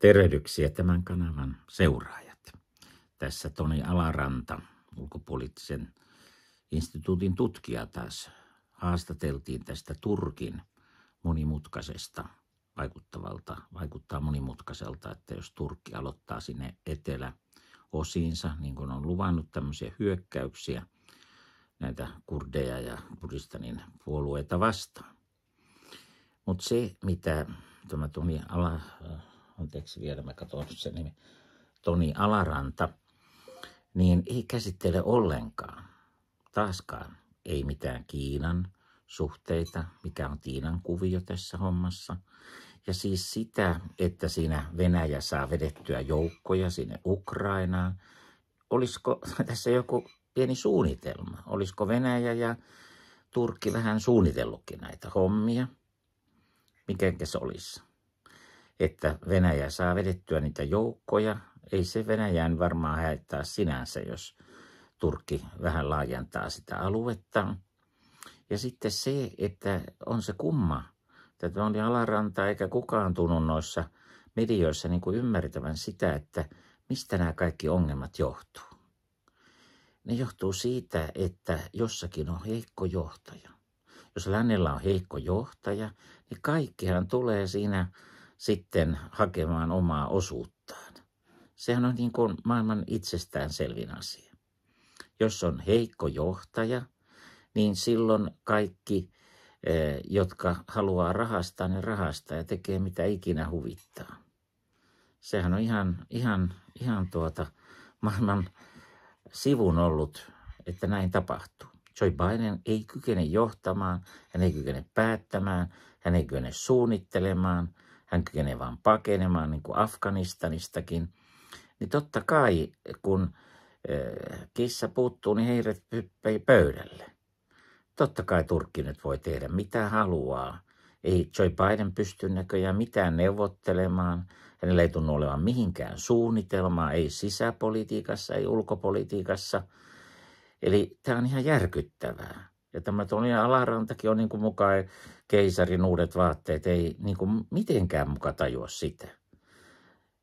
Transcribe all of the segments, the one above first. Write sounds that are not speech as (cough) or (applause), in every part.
Tervehdyksiä tämän kanavan seuraajat. Tässä Toni Alaranta, ulkopoliittisen instituutin tutkija taas. Haastateltiin tästä Turkin monimutkaisesta vaikuttavalta, vaikuttaa monimutkaiselta, että jos Turkki aloittaa sinne eteläosiinsa, niin kuin on luvannut tämmöisiä hyökkäyksiä näitä kurdeja ja Kurdistanin puolueita vastaan. Mutta se, mitä tämä Toni Ala, anteeksi vielä, mä katson sen nimi, Toni Alaranta, niin ei käsittele ollenkaan, taaskaan, ei mitään Kiinan suhteita, mikä on Kiinan kuvio tässä hommassa. Ja siis sitä, että siinä Venäjä saa vedettyä joukkoja sinne Ukrainaan. Olisiko (laughs) tässä joku pieni suunnitelma? Olisiko Venäjä ja Turkki vähän suunnitellutkin näitä hommia? Mikä se olisi? että Venäjä saa vedettyä niitä joukkoja. Ei se Venäjään varmaan haittaa sinänsä, jos Turkki vähän laajentaa sitä aluetta. Ja sitten se, että on se kumma, että on alaranta eikä kukaan tunnu noissa medioissa niin kuin ymmärtävän sitä, että mistä nämä kaikki ongelmat johtuu. Ne johtuu siitä, että jossakin on heikko johtaja. Jos lännellä on heikko johtaja, niin kaikkihan tulee siinä sitten hakemaan omaa osuuttaan. Sehän on niin kuin maailman selvin asia. Jos on heikko johtaja, niin silloin kaikki, eh, jotka haluaa rahastaa, ne rahastaa ja tekee mitä ikinä huvittaa. Sehän on ihan, ihan, ihan tuota maailman sivun ollut, että näin tapahtuu. Joe Biden ei kykene johtamaan, hän ei kykene päättämään, hän ei kykene suunnittelemaan – hän kykenee vaan pakenemaan niin kuin Afganistanistakin, niin totta kai kun kissa puuttuu, niin heidät hyppii pöydälle. Totta kai Turkki nyt voi tehdä mitä haluaa. Ei Joe Biden pysty näköjään mitään neuvottelemaan. Hänellä ei tunnu olevan mihinkään suunnitelmaa, ei sisäpolitiikassa, ei ulkopolitiikassa. Eli tämä on ihan järkyttävää. Ja tämä Tonia Alarantakin on niin kuin mukaan keisarin uudet vaatteet, ei niin kuin mitenkään muka tajua sitä.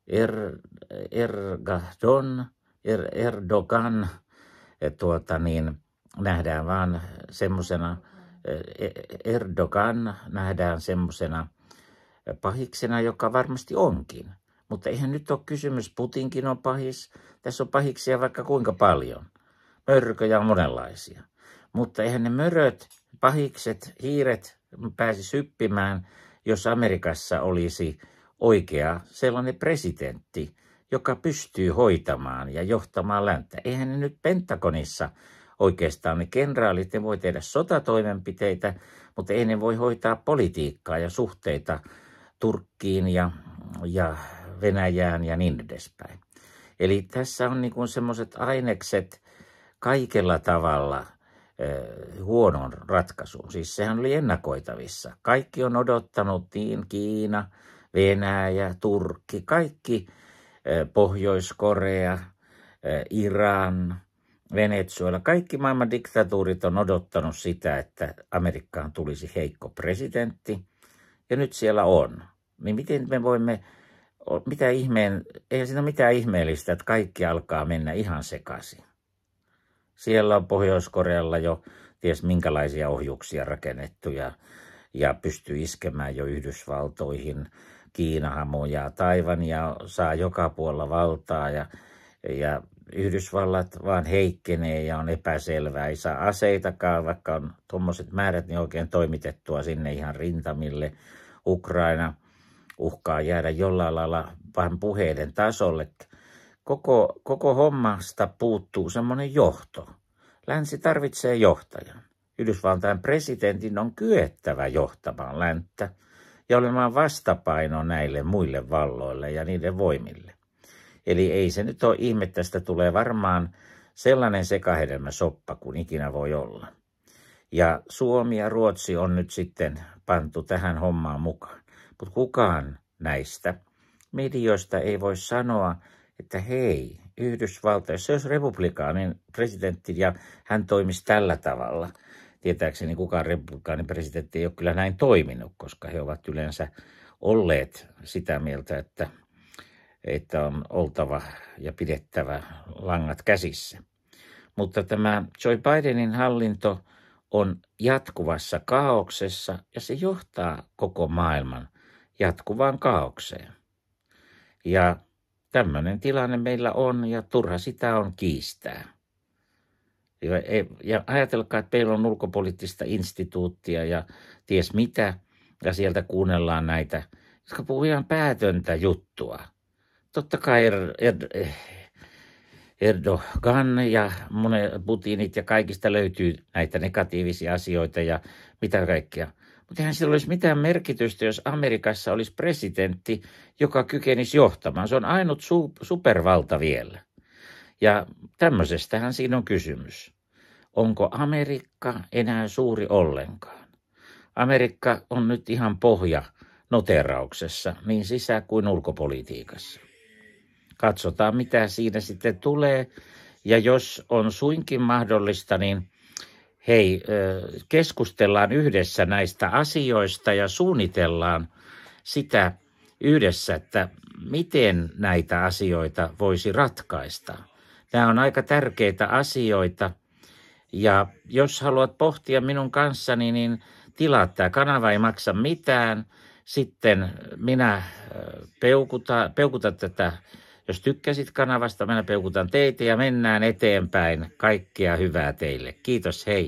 Er, Ergadon, er, Erdogan tuota niin, nähdään vaan semmoisena, e, Erdogan nähdään semmoisena pahiksena, joka varmasti onkin. Mutta eihän nyt ole kysymys, Putinkin on pahis, tässä on pahiksia vaikka kuinka paljon. Mörköjä on monenlaisia. Mutta eihän ne möröt, pahikset, hiiret pääsi syppimään, jos Amerikassa olisi oikea sellainen presidentti, joka pystyy hoitamaan ja johtamaan länttä. Eihän ne nyt Pentagonissa oikeastaan ne kenraalit, ne voi tehdä sotatoimenpiteitä, mutta ei ne voi hoitaa politiikkaa ja suhteita Turkkiin ja, ja Venäjään ja niin edespäin. Eli tässä on niin semmoiset ainekset kaikella tavalla – Eh, huonoon ratkaisuun. Siis sehän oli ennakoitavissa. Kaikki on odottanut, niin Kiina, Venäjä, Turkki, kaikki eh, Pohjois-Korea, eh, Iran, Venezuela, kaikki maailman diktatuurit on odottanut sitä, että Amerikkaan tulisi heikko presidentti, ja nyt siellä on. Niin miten me voimme, mitä ihmeen, eihän siinä ole mitään ihmeellistä, että kaikki alkaa mennä ihan sekaisin. Siellä on Pohjois-Korealla jo ties minkälaisia ohjuksia rakennettu ja, ja pystyy iskemään jo Yhdysvaltoihin. Kiinahan mojaa taivan ja saa joka puolella valtaa ja, ja Yhdysvallat vaan heikkenee ja on epäselvää. Ei saa aseitakaan, vaikka on tuommoiset määrät, niin oikein toimitettua sinne ihan rintamille. Ukraina uhkaa jäädä jollain lailla vain puheiden tasolle – koko, koko hommasta puuttuu semmoinen johto. Länsi tarvitsee johtajan. Yhdysvaltain presidentin on kyettävä johtamaan länttä ja olemaan vastapaino näille muille valloille ja niiden voimille. Eli ei se nyt ole ihme, tästä tulee varmaan sellainen soppa kuin ikinä voi olla. Ja Suomi ja Ruotsi on nyt sitten pantu tähän hommaan mukaan. Mutta kukaan näistä medioista ei voi sanoa, että hei, Yhdysvaltoissa jos republikaanin presidentti ja hän toimisi tällä tavalla. Tietääkseni kukaan republikaanin presidentti ei ole kyllä näin toiminut, koska he ovat yleensä olleet sitä mieltä, että, että on oltava ja pidettävä langat käsissä. Mutta tämä Joe Bidenin hallinto on jatkuvassa kaauksessa ja se johtaa koko maailman jatkuvaan kaaukseen. Ja tämmöinen tilanne meillä on ja turha sitä on kiistää. Ja, e, ja ajatelkaa, että meillä on ulkopoliittista instituuttia ja ties mitä, ja sieltä kuunnellaan näitä, jotka puhuu ihan päätöntä juttua. Totta kai er, er, Erdogan ja monet Putinit ja kaikista löytyy näitä negatiivisia asioita ja mitä kaikkea – mutta eihän sillä olisi mitään merkitystä, jos Amerikassa olisi presidentti, joka kykenisi johtamaan. Se on ainut su- supervalta vielä. Ja tämmöisestähän siinä on kysymys. Onko Amerikka enää suuri ollenkaan? Amerikka on nyt ihan pohja noterauksessa, niin sisä- kuin ulkopolitiikassa. Katsotaan, mitä siinä sitten tulee. Ja jos on suinkin mahdollista, niin – hei, keskustellaan yhdessä näistä asioista ja suunnitellaan sitä yhdessä, että miten näitä asioita voisi ratkaista. Nämä on aika tärkeitä asioita ja jos haluat pohtia minun kanssani, niin tilaa tämä kanava, ei maksa mitään. Sitten minä peukutan, peukutan tätä, jos tykkäsit kanavasta, minä peukutan teitä ja mennään eteenpäin. Kaikkea hyvää teille. Kiitos, hei.